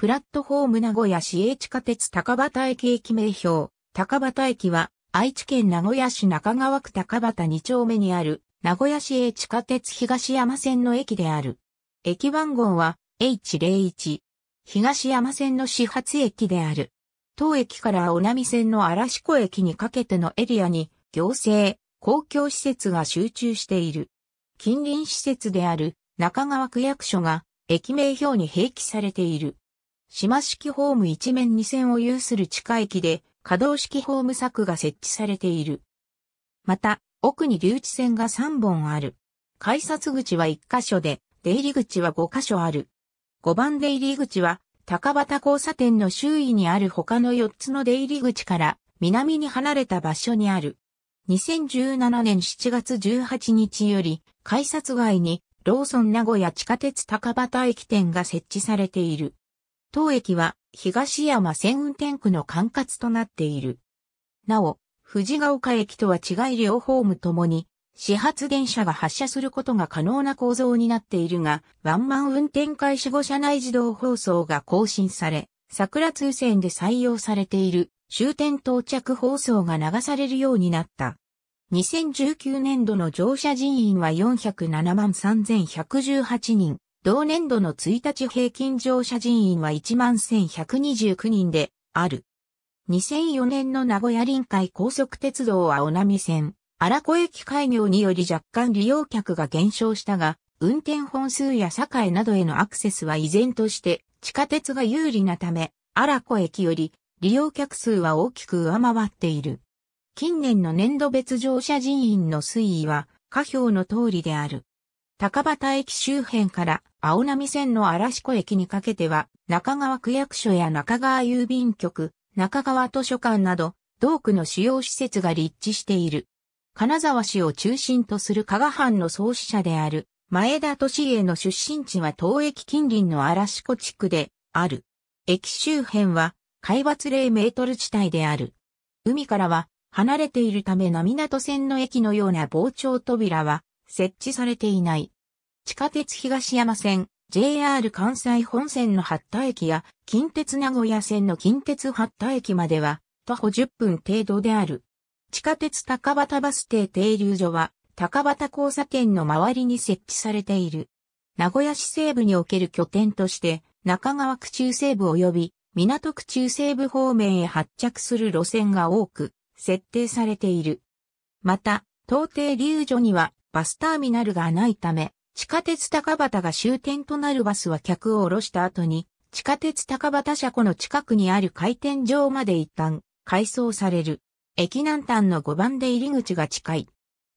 プラットフォーム名古屋市営地下鉄高畑駅駅名標。高畑駅は愛知県名古屋市中川区高畑2丁目にある名古屋市営地下鉄東山線の駅である。駅番号は H01。東山線の始発駅である。当駅から小波線の嵐子駅にかけてのエリアに行政、公共施設が集中している。近隣施設である中川区役所が駅名標に併記されている。島式ホーム一面二線を有する地下駅で、可動式ホーム柵が設置されている。また、奥に留置線が3本ある。改札口は1箇所で、出入り口は5箇所ある。5番出入り口は、高畑交差点の周囲にある他の4つの出入り口から南に離れた場所にある。2017年7月18日より改札外にローソン名古屋地下鉄高畑駅店が設置されている。当駅は東山線運転区の管轄となっている。なお、藤ヶ丘駅とは違い両ホームともに、始発電車が発車することが可能な構造になっているが、ワンマン運転開始後車内自動放送が更新され、桜通線で採用されている終点到着放送が流されるようになった。2019年度の乗車人員は407万3118人。同年度の1日平均乗車人員は11,129人である。2004年の名古屋臨海高速鉄道はおなみ線、荒子駅開業により若干利用客が減少したが、運転本数や堺などへのアクセスは依然として地下鉄が有利なため、荒子駅より利用客数は大きく上回っている。近年の年度別乗車人員の推移は、下表の通りである。高畑駅周辺から青波線の嵐子駅にかけては、中川区役所や中川郵便局、中川図書館など、同区の主要施設が立地している。金沢市を中心とする加賀藩の創始者である、前田利家の出身地は東駅近隣の嵐子地区である。駅周辺は、海抜0メートル地帯である。海からは、離れているため波港線の駅のような膨張扉は設置されていない。地下鉄東山線、JR 関西本線の八田駅や、近鉄名古屋線の近鉄八田駅までは、徒歩10分程度である。地下鉄高畑バス停停留所は、高畑交差点の周りに設置されている。名古屋市西部における拠点として、中川区中西部及び港区中西部方面へ発着する路線が多く、設定されている。また、東停留所にはバスターミナルがないため、地下鉄高畑が終点となるバスは客を降ろした後に、地下鉄高畑車庫の近くにある回転場まで一旦、改装される。駅南端の5番で入り口が近い。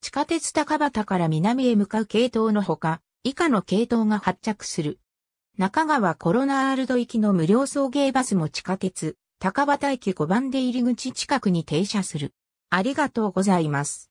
地下鉄高畑から南へ向かう系統のほか、以下の系統が発着する。中川コロナールド行きの無料送迎バスも地下鉄、高畑駅5番で入り口近くに停車する。ありがとうございます。